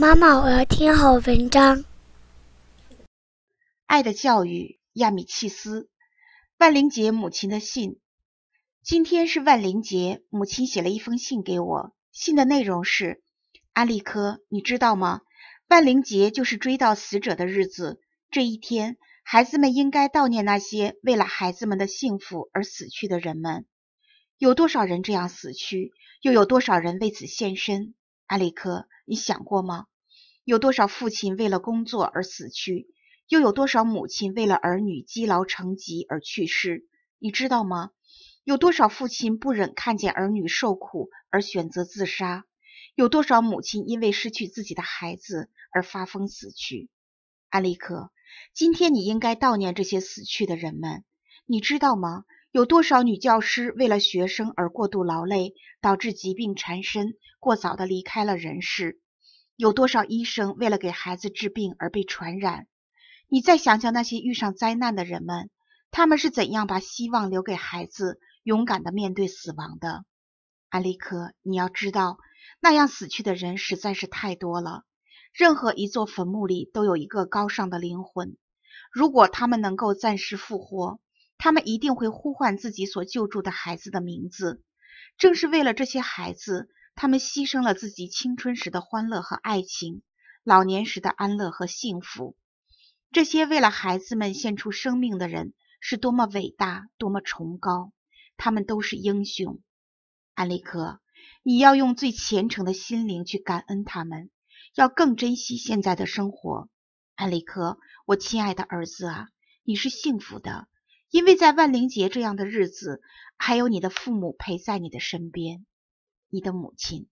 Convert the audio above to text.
妈妈，我要听好文章。《爱的教育》亚米契斯，《万灵节母亲的信》。今天是万灵节，母亲写了一封信给我。信的内容是：阿利科，你知道吗？万灵节就是追悼死者的日子。这一天，孩子们应该悼念那些为了孩子们的幸福而死去的人们。有多少人这样死去？又有多少人为此献身？阿利克，你想过吗？有多少父亲为了工作而死去，又有多少母亲为了儿女积劳成疾而去世？你知道吗？有多少父亲不忍看见儿女受苦而选择自杀？有多少母亲因为失去自己的孩子而发疯死去？阿利克，今天你应该悼念这些死去的人们，你知道吗？有多少女教师为了学生而过度劳累，导致疾病缠身，过早的离开了人世？有多少医生为了给孩子治病而被传染？你再想想那些遇上灾难的人们，他们是怎样把希望留给孩子，勇敢的面对死亡的？埃利科，你要知道，那样死去的人实在是太多了。任何一座坟墓里都有一个高尚的灵魂，如果他们能够暂时复活。他们一定会呼唤自己所救助的孩子的名字。正是为了这些孩子，他们牺牲了自己青春时的欢乐和爱情，老年时的安乐和幸福。这些为了孩子们献出生命的人是多么伟大，多么崇高！他们都是英雄。安利克，你要用最虔诚的心灵去感恩他们，要更珍惜现在的生活。安利克，我亲爱的儿子啊，你是幸福的。因为在万灵节这样的日子，还有你的父母陪在你的身边，你的母亲。